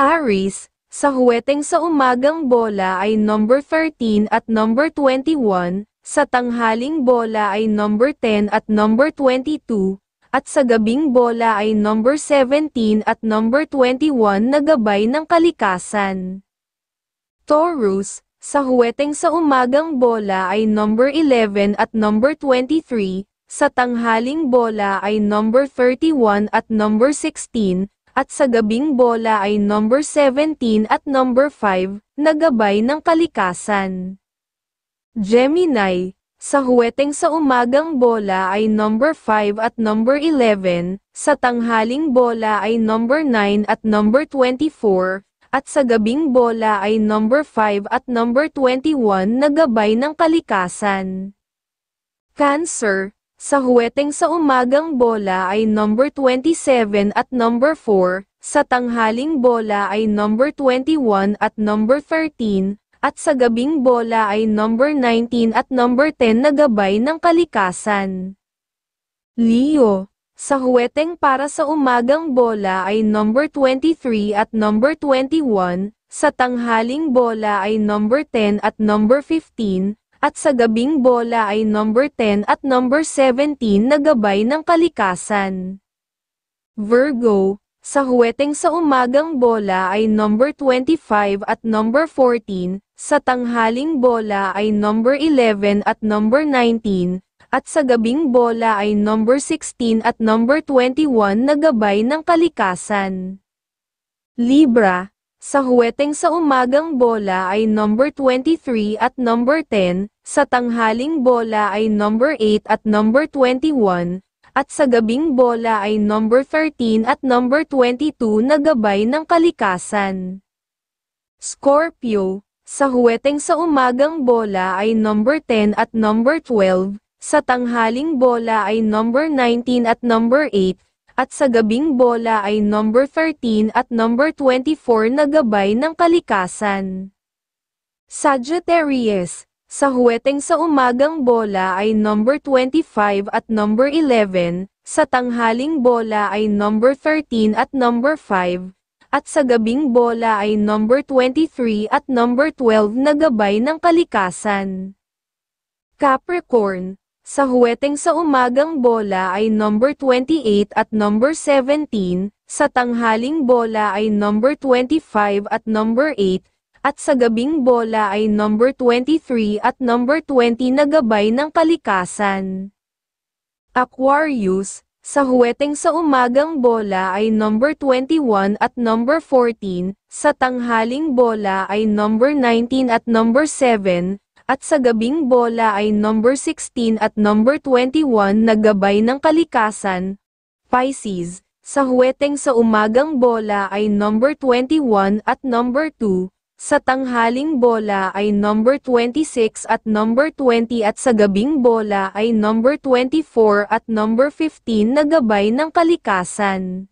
Aries, sa huweteng sa umagang bola ay number 13 at number 21, sa tanghaling bola ay number 10 at number 22, at sa gabing bola ay number 17 at number 21 na gabay ng kalikasan. Taurus, sa huweteng sa umagang bola ay number 11 at number 23, sa tanghaling bola ay number 31 at number 16, at sa gabing bola ay number 17 at number 5, na gabay ng kalikasan. Gemini, sa huweteng sa umagang bola ay number 5 at number 11, sa tanghaling bola ay number 9 at number 24, at sa gabing bola ay number 5 at number 21 na gabay ng kalikasan. Cancer, sa huweteng sa umagang bola ay number 27 at number 4, sa tanghaling bola ay number 21 at number 13, at sa gabing bola ay number 19 at number 10 na gabay ng kalikasan. Leo, sa huweteng para sa umagang bola ay number 23 at number 21, sa tanghaling bola ay number 10 at number 15, at sa gabing bola ay number 10 at number 17 na gabay ng kalikasan. Virgo, sa huweteng sa umagang bola ay number 25 at number 14, sa tanghaling bola ay number 11 at number 19, at sa gabing bola ay number 16 at number 21 na gabay ng kalikasan. Libra, sa huweteng sa umagang bola ay number 23 at number 10, sa tanghaling bola ay number 8 at number 21, at sa gabing bola ay number 13 at number 22 na gabay ng kalikasan. Scorpio, sa huweteng sa umagang bola ay number 10 at number 12, sa tanghaling bola ay number 19 at number 8, at sa gabing bola ay number 13 at number 24 na gabay ng kalikasan. Sagittarius, sa huweteng sa umagang bola ay number 25 at number 11, sa tanghaling bola ay number 13 at number 5, at sa gabing bola ay number 23 at number 12 na gabay ng kalikasan. Capricorn, sa huweteng sa umagang bola ay number 28 at number 17, sa tanghaling bola ay number 25 at number 8, at sa gabing bola ay number 23 at number 20 na gabay ng kalikasan. Aquarius, sa huweteng sa umagang bola ay number 21 at number 14, sa tanghaling bola ay number 19 at number 7, at sa gabing bola ay number 16 at number 21 na gabay ng kalikasan, Pisces, sa huweteng sa umagang bola ay number 21 at number 2, sa tanghaling bola ay number 26 at number 20 at sa gabing bola ay number 24 at number 15 na gabay ng kalikasan.